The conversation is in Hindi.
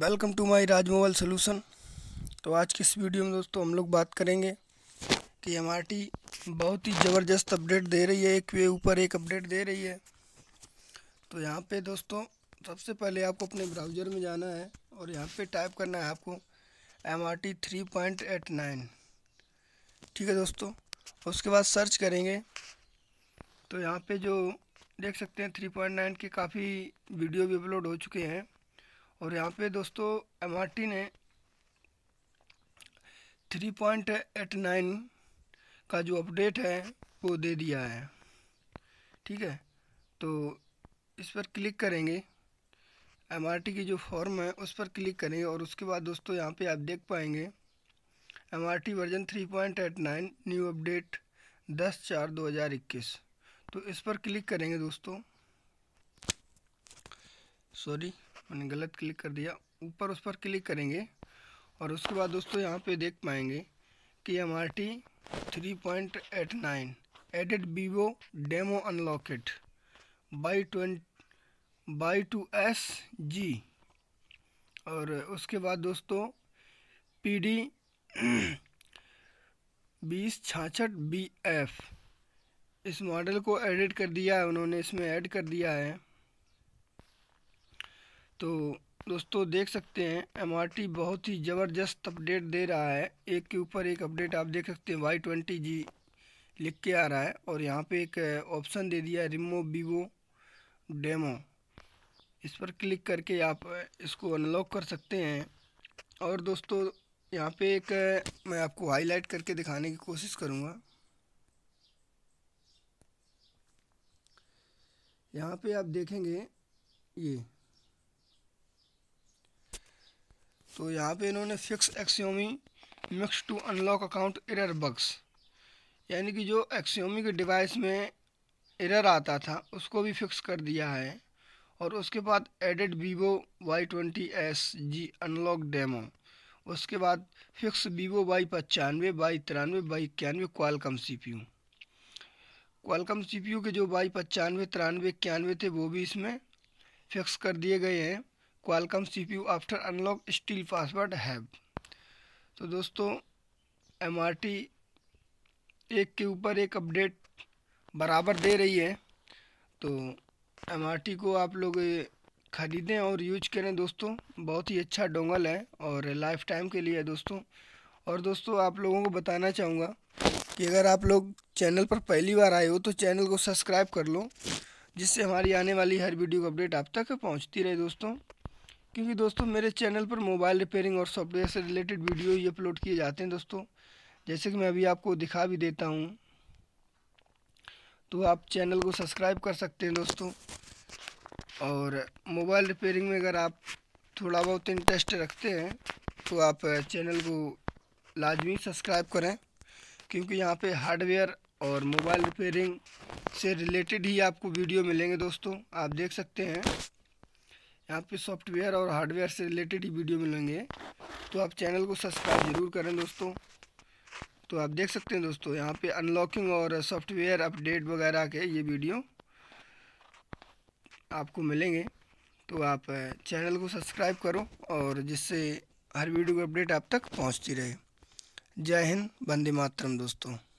welcome to my Raj mobile solution तो आज की इस वीडियो में दोस्तों हम लोग बात करेंगे कि एम बहुत ही ज़बरदस्त अपडेट दे रही है एक वे ऊपर एक अपडेट दे रही है तो यहाँ पे दोस्तों सबसे पहले आपको अपने ब्राउज़र में जाना है और यहाँ पे टाइप करना है आपको M R T three point eight nine ठीक है दोस्तों उसके बाद सर्च करेंगे तो यहाँ पर जो देख सकते हैं थ्री पॉइंट नाइन के काफ़ी वीडियो भी अपलोड हो चुके हैं और यहाँ पे दोस्तों एम ने थ्री पॉइंट एट नाइन का जो अपडेट है वो दे दिया है ठीक है तो इस पर क्लिक करेंगे एम की जो फॉर्म है उस पर क्लिक करेंगे और उसके बाद दोस्तों यहाँ पे आप देख पाएंगे M version three point eight nine new update दस चार दो हज़ार इक्कीस तो इस पर क्लिक करेंगे दोस्तों सॉरी मैंने गलत क्लिक कर दिया ऊपर उस पर क्लिक करेंगे और उसके बाद दोस्तों यहाँ पे देख पाएंगे कि M R T three point eight nine added Vivo demo unlocked by twenty by two S G और उसके बाद दोस्तों पी डी बीस छाछठ बी एफ इस मॉडल को एडिट कर दिया है उन्होंने इसमें ऐड कर दिया है तो दोस्तों देख सकते हैं एमआरटी बहुत ही ज़बरदस्त अपडेट दे रहा है एक के ऊपर एक अपडेट आप देख सकते हैं वाई ट्वेंटी जी लिख के आ रहा है और यहाँ पे एक ऑप्शन uh, दे दिया है रिमो वीवो डेमो इस पर क्लिक करके आप uh, इसको अनलॉक कर सकते हैं और दोस्तों यहाँ पे एक uh, मैं आपको हाईलाइट करके दिखाने की कोशिश करूँगा यहाँ पे आप देखेंगे ये तो यहाँ पे इन्होंने fix Xiaomi mix to unlock account error bugs यानी कि जो एक्सियोमी के डिवाइस में एरर आता था उसको भी फिक्स कर दिया है और उसके बाद added Vivo Y twenty S G unlock demo उसके बाद फिक्स वीवो वाई पचानवे बाई तिरानवे बाई इक्यानवे Qualcomm C P U Qualcomm C P U के जो वाई पचानवे तिरानवे इक्यानवे थे वो भी इसमें फिक्स कर दिए गए हैं P U after unlock still password है तो दोस्तों एम आर टी एक के ऊपर एक अपडेट बराबर दे रही है तो एम आर टी को आप लोग ख़रीदें और यूज करें दोस्तों बहुत ही अच्छा डोंगल है और लाइफ टाइम के लिए है दोस्तों और दोस्तों आप लोगों को बताना चाहूँगा कि अगर आप लोग चैनल पर पहली बार आए हो तो चैनल को सब्सक्राइब कर लो जिससे हमारी आने वाली हर वीडियो को अपडेट आप तक पहुँचती रहे दोस्तों क्योंकि दोस्तों मेरे चैनल पर मोबाइल रिपेयरिंग और सॉफ्टवेयर से रिलेटेड वीडियो ही अपलोड किए जाते हैं दोस्तों जैसे कि मैं अभी आपको दिखा भी देता हूँ तो आप चैनल को सब्सक्राइब कर सकते हैं दोस्तों और मोबाइल रिपेयरिंग में अगर आप थोड़ा बहुत इंटरेस्ट रखते हैं तो आप चैनल को लाजमी सब्सक्राइब करें क्योंकि यहाँ पे हार्डवेयर और मोबाइल रिपेयरिंग से रिलेटेड ही आपको वीडियो मिलेंगे दोस्तों आप देख सकते हैं यहाँ पे सॉफ्टवेयर और हार्डवेयर से रिलेटेड ही वीडियो मिलेंगे तो आप चैनल को सब्सक्राइब ज़रूर करें दोस्तों तो आप देख सकते हैं दोस्तों यहाँ पे अनलॉकिंग और सॉफ्टवेयर अपडेट वगैरह के ये वीडियो आपको मिलेंगे तो आप चैनल को सब्सक्राइब करो और जिससे हर वीडियो की अपडेट आप तक पहुँचती रहे जय हिंद वंदे मातरम दोस्तों